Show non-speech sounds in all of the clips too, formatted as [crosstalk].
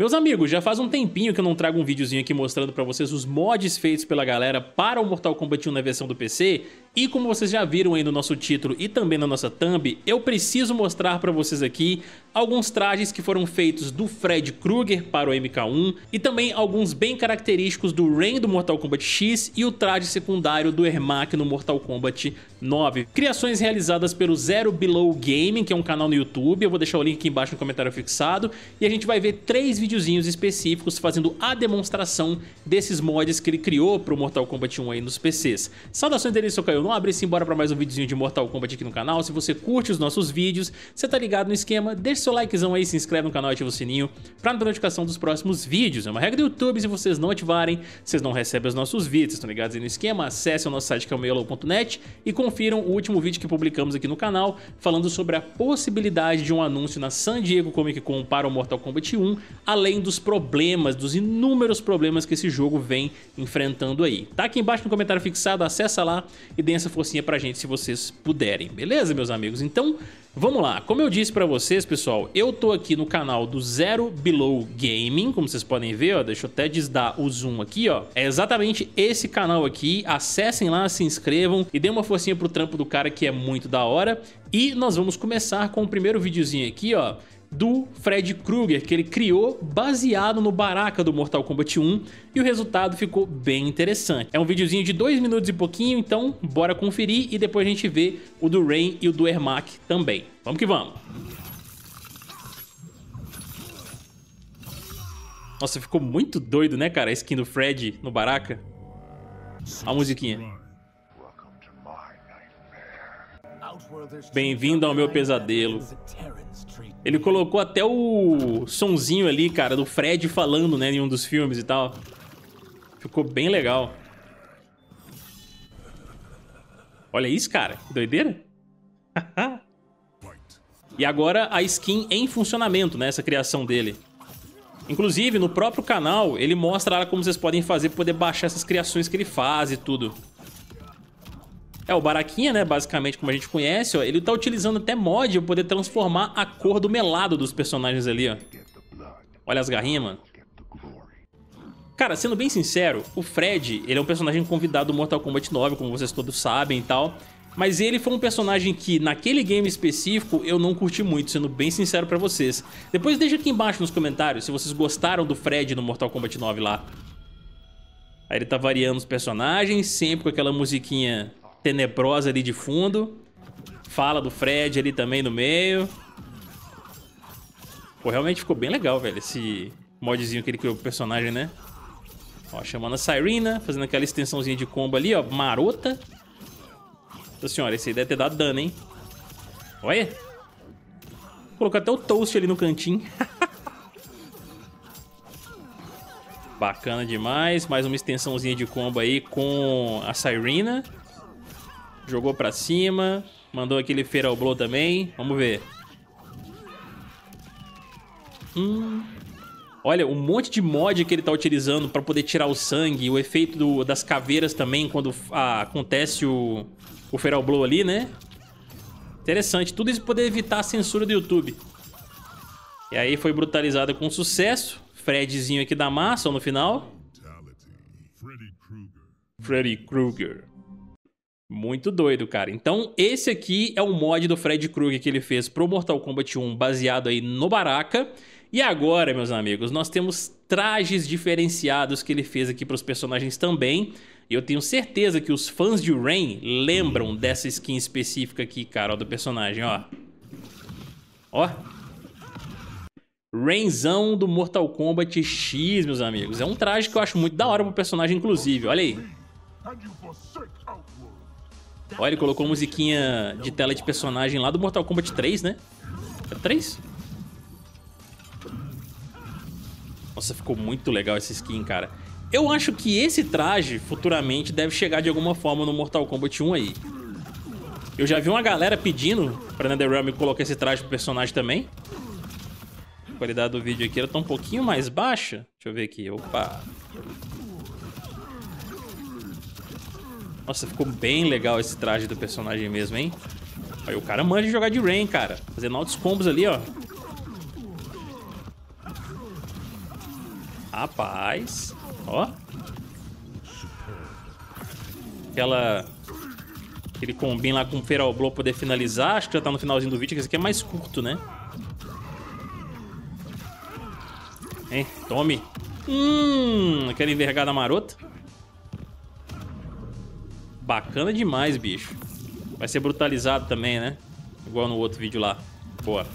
Meus amigos, já faz um tempinho que eu não trago um videozinho aqui mostrando pra vocês os mods feitos pela galera para o Mortal Kombat 1 na versão do PC e como vocês já viram aí no nosso título e também na nossa thumb, eu preciso mostrar para vocês aqui alguns trajes que foram feitos do Fred Krueger para o MK1 e também alguns bem característicos do Ren do Mortal Kombat X e o traje secundário do Ermac no Mortal Kombat 9. Criações realizadas pelo Zero Below Gaming, que é um canal no YouTube, eu vou deixar o link aqui embaixo no comentário fixado, e a gente vai ver três videozinhos específicos fazendo a demonstração desses mods que ele criou para o Mortal Kombat 1 aí nos PCs. Saudações dele, sou Caio eu não abri embora para mais um videozinho de Mortal Kombat aqui no canal. Se você curte os nossos vídeos, você tá ligado no esquema, deixa seu likezão aí, se inscreve no canal e ativa o sininho pra não ter notificação dos próximos vídeos. É uma regra do YouTube, se vocês não ativarem, vocês não recebem os nossos vídeos, estão ligados aí no esquema? Acesse o nosso site que é o meiolo.net e confiram o último vídeo que publicamos aqui no canal falando sobre a possibilidade de um anúncio na San Diego Comic Con para o Mortal Kombat 1, além dos problemas, dos inúmeros problemas que esse jogo vem enfrentando aí. Tá aqui embaixo no comentário fixado, acessa lá e deem essa forcinha pra gente se vocês puderem, beleza, meus amigos? Então, vamos lá. Como eu disse pra vocês, pessoal, eu tô aqui no canal do Zero Below Gaming, como vocês podem ver, ó, deixa eu até desdar o zoom aqui, ó. É exatamente esse canal aqui, acessem lá, se inscrevam e dêem uma forcinha pro trampo do cara que é muito da hora. E nós vamos começar com o primeiro videozinho aqui, ó, do Fred Krueger, que ele criou baseado no Baraka do Mortal Kombat 1, e o resultado ficou bem interessante. É um videozinho de dois minutos e pouquinho, então bora conferir e depois a gente vê o do Rain e o do Ermac também. Vamos que vamos! Nossa, ficou muito doido, né, cara, a skin do Fred no Baraka? A musiquinha. Bem-vindo ao meu pesadelo. Ele colocou até o sonzinho ali, cara, do Fred falando, né, em um dos filmes e tal. Ficou bem legal. Olha isso, cara. Que doideira. [laughs] e agora a skin em funcionamento, né, essa criação dele. Inclusive, no próprio canal, ele mostra lá como vocês podem fazer pra poder baixar essas criações que ele faz e tudo. É, o Baraquinha, né, basicamente, como a gente conhece, ó, ele tá utilizando até mod pra poder transformar a cor do melado dos personagens ali, ó. Olha as garrinhas, mano. Cara, sendo bem sincero, o Fred, ele é um personagem convidado do Mortal Kombat 9, como vocês todos sabem e tal. Mas ele foi um personagem que, naquele game específico, eu não curti muito, sendo bem sincero pra vocês. Depois deixa aqui embaixo nos comentários se vocês gostaram do Fred no Mortal Kombat 9 lá. Aí ele tá variando os personagens, sempre com aquela musiquinha tenebrosa ali de fundo. Fala do Fred ali também no meio. Pô, realmente ficou bem legal, velho, esse modzinho que ele criou pro personagem, né? Ó, chamando a Sirena, fazendo aquela extensãozinha de combo ali, ó, marota. Nossa senhora, esse aí deve ter dado dano, hein? Olha! Colocou até o toast ali no cantinho. [laughs] Bacana demais. Mais uma extensãozinha de combo aí com a Sirena. Jogou pra cima. Mandou aquele Feral Blow também. Vamos ver. Hum. Olha, um monte de mod que ele tá utilizando pra poder tirar o sangue. O efeito do, das caveiras também quando ah, acontece o, o Feral Blow ali, né? Interessante. Tudo isso poder evitar a censura do YouTube. E aí foi brutalizada com sucesso. Fredzinho aqui da massa no final. Freddy Krueger. Muito doido, cara. Então, esse aqui é o mod do Fred Krueger que ele fez pro Mortal Kombat 1, baseado aí no Baraka. E agora, meus amigos, nós temos trajes diferenciados que ele fez aqui pros personagens também. E eu tenho certeza que os fãs de Rain lembram uhum. dessa skin específica aqui, cara, ó, do personagem, ó. Ó. Rainzão do Mortal Kombat X, meus amigos. É um traje que eu acho muito da hora pro personagem, inclusive. Olha aí. Olha, ele colocou musiquinha de tela de personagem lá do Mortal Kombat 3, né? É 3? Nossa, ficou muito legal essa skin, cara. Eu acho que esse traje, futuramente, deve chegar de alguma forma no Mortal Kombat 1 aí. Eu já vi uma galera pedindo pra NetherRealm colocar esse traje pro personagem também. A qualidade do vídeo aqui era tá um pouquinho mais baixa. Deixa eu ver aqui. Opa. Nossa, ficou bem legal esse traje do personagem mesmo, hein? Aí o cara manja jogar de Rain, cara. Fazendo altos combos ali, ó. Rapaz. Ó. Aquela... Aquele combinho lá com o Feral Blow poder finalizar. Acho que já tá no finalzinho do vídeo, que esse aqui é mais curto, né? Hein? Tome. Hum, aquela envergada marota. Bacana demais, bicho. Vai ser brutalizado também, né? Igual no outro vídeo lá. Boa.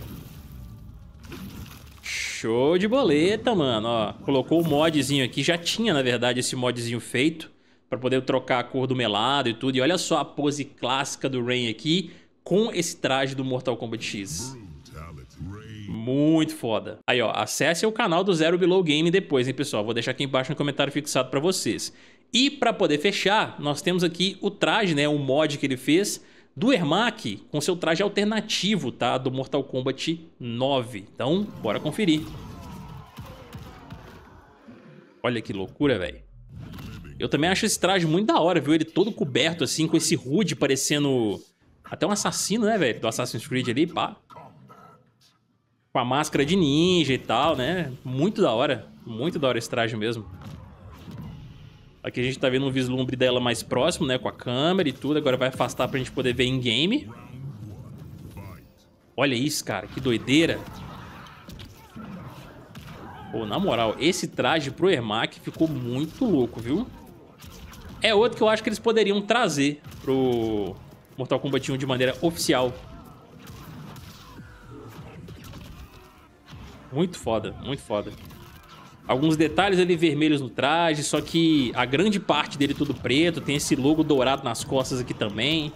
Show de boleta, mano. Ó, colocou o modzinho aqui. Já tinha, na verdade, esse modzinho feito. Pra poder trocar a cor do melado e tudo. E olha só a pose clássica do Rain aqui. Com esse traje do Mortal Kombat X. Muito foda. Aí, ó. Acesse o canal do Zero Below Game depois, hein, pessoal. Vou deixar aqui embaixo no comentário fixado pra vocês. E para poder fechar, nós temos aqui o traje, né, o mod que ele fez do Ermac com seu traje alternativo, tá, do Mortal Kombat 9. Então, bora conferir. Olha que loucura, velho. Eu também acho esse traje muito da hora, viu? Ele todo coberto assim com esse hood parecendo até um assassino, né, velho, do Assassin's Creed ali, pá. Com a máscara de ninja e tal, né? Muito da hora, muito da hora esse traje mesmo. Aqui a gente tá vendo um vislumbre dela mais próximo, né? Com a câmera e tudo. Agora vai afastar pra gente poder ver em game. Olha isso, cara. Que doideira. Pô, na moral, esse traje pro Ermac ficou muito louco, viu? É outro que eu acho que eles poderiam trazer pro Mortal Kombat 1 de maneira oficial. Muito foda, muito foda alguns detalhes ali vermelhos no traje, só que a grande parte dele tudo preto, tem esse logo dourado nas costas aqui também.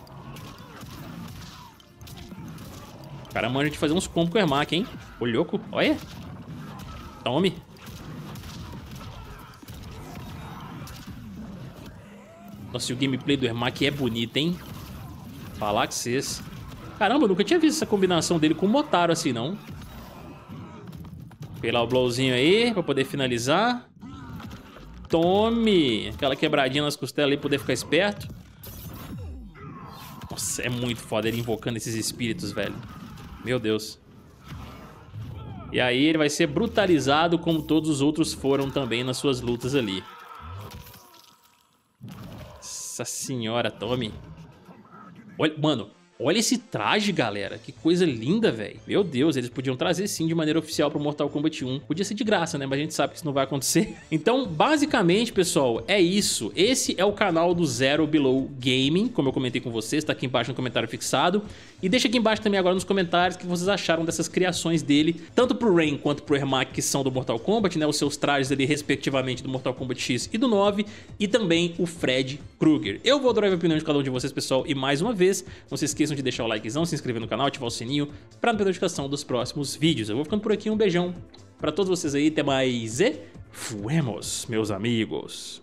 O cara manja de fazer uns combos com o Ermac, hein? Ô, louco, olha. Tome. Nossa, e o gameplay do Ermac é bonito, hein? Falar que vocês... Caramba, eu nunca tinha visto essa combinação dele com o Motaro assim, não. Pegar o blowzinho aí pra poder finalizar. Tome! Aquela quebradinha nas costelas ali pra poder ficar esperto. Nossa, é muito foda ele invocando esses espíritos, velho. Meu Deus. E aí ele vai ser brutalizado como todos os outros foram também nas suas lutas ali. Nossa senhora, Tome. Olha, mano, Olha esse traje, galera. Que coisa linda, velho. Meu Deus, eles podiam trazer sim de maneira oficial pro Mortal Kombat 1. Podia ser de graça, né? Mas a gente sabe que isso não vai acontecer. [laughs] Então, basicamente, pessoal, é isso. Esse é o canal do Zero Below Gaming, como eu comentei com vocês. Tá aqui embaixo no comentário fixado. E deixa aqui embaixo também agora nos comentários o que vocês acharam dessas criações dele, tanto pro Rain quanto pro Ermac, que são do Mortal Kombat, né? Os seus trajes ali, respectivamente, do Mortal Kombat X e do 9. E também o Fred Krueger. Eu vou adorar a opinião de cada um de vocês, pessoal, e mais uma vez, não se esqueçam de deixar o likezão, se inscrever no canal, ativar o sininho para não perder notificação dos próximos vídeos. Eu vou ficando por aqui, um beijão para todos vocês aí, até mais e fuemos, meus amigos.